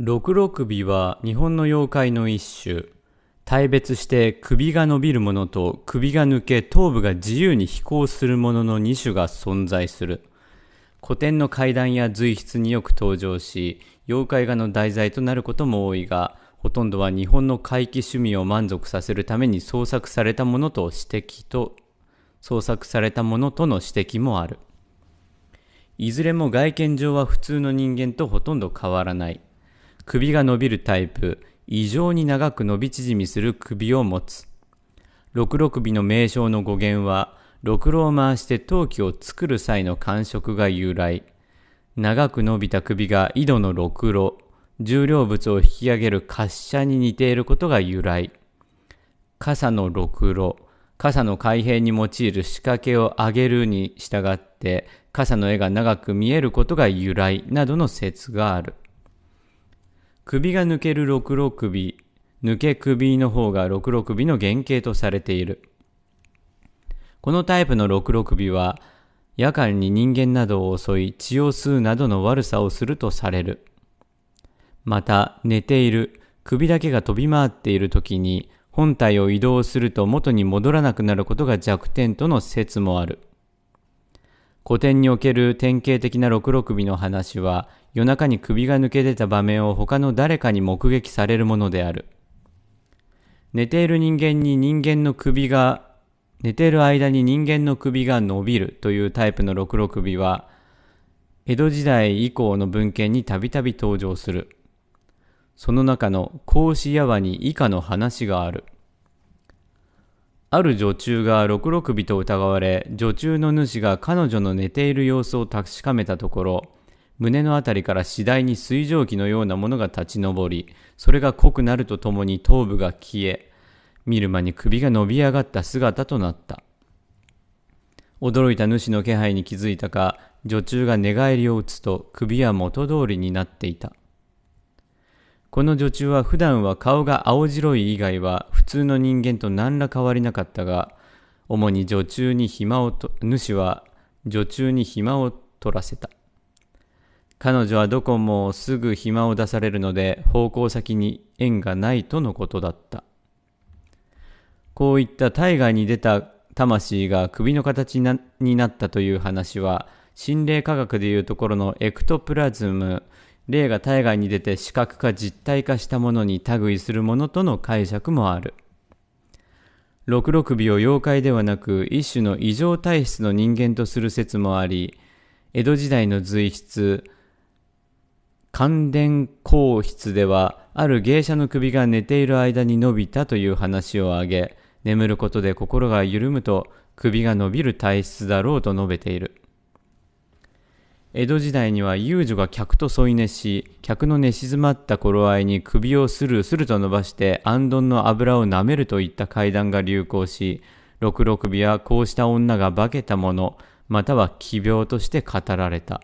六六尾は日本の妖怪の一種。大別して首が伸びるものと首が抜け頭部が自由に飛行するものの二種が存在する。古典の怪談や随筆によく登場し、妖怪画の題材となることも多いが、ほとんどは日本の怪奇趣味を満足させるために創作されたものと指摘と、創作されたものとの指摘もある。いずれも外見上は普通の人間とほとんど変わらない。首が伸びるタイプ、異常に長く伸び縮みする首を持つ。六六尾の名称の語源は、ろくを回して陶器を作る際の感触が由来。長く伸びた首が井戸のろくろ、重量物を引き上げる滑車に似ていることが由来。傘のろくろ、傘の開閉に用いる仕掛けを上げるに従って、傘の絵が長く見えることが由来などの説がある。首が抜ける六六首、抜け首の方が六六首の原型とされている。このタイプの六六首は、夜間に人間などを襲い血を吸うなどの悪さをするとされる。また、寝ている、首だけが飛び回っている時に、本体を移動すると元に戻らなくなることが弱点との説もある。古典における典型的な六六尾の話は、夜中に首が抜け出た場面を他の誰かに目撃されるものである。寝ている人間に人間の首が、寝ている間に人間の首が伸びるというタイプの六六尾は、江戸時代以降の文献にたびたび登場する。その中の孔子やわに以下の話がある。ある女中が六六尾と疑われ、女中の主が彼女の寝ている様子を確かめたところ、胸の辺りから次第に水蒸気のようなものが立ち上り、それが濃くなるとともに頭部が消え、見る間に首が伸び上がった姿となった。驚いた主の気配に気づいたか、女中が寝返りを打つと首は元通りになっていた。この女中は普段は顔が青白い以外は通の人間と何ら変わりなかったが主に女中に暇をと主は女中に暇を取らせた彼女はどこもすぐ暇を出されるので奉公先に縁がないとのことだったこういった体外に出た魂が首の形になったという話は心霊科学でいうところのエクトプラズム霊が体外に出て視覚化実体化したものに類するものとの解釈もある。六六尾を妖怪ではなく一種の異常体質の人間とする説もあり、江戸時代の随筆、関電皇室では、ある芸者の首が寝ている間に伸びたという話を挙げ、眠ることで心が緩むと首が伸びる体質だろうと述べている。江戸時代には遊女が客と添い寝し客の寝静まった頃合いに首をスルスルと伸ばして安どんの油を舐めるといった怪談が流行し六六尾はこうした女が化けたものまたは奇病として語られた。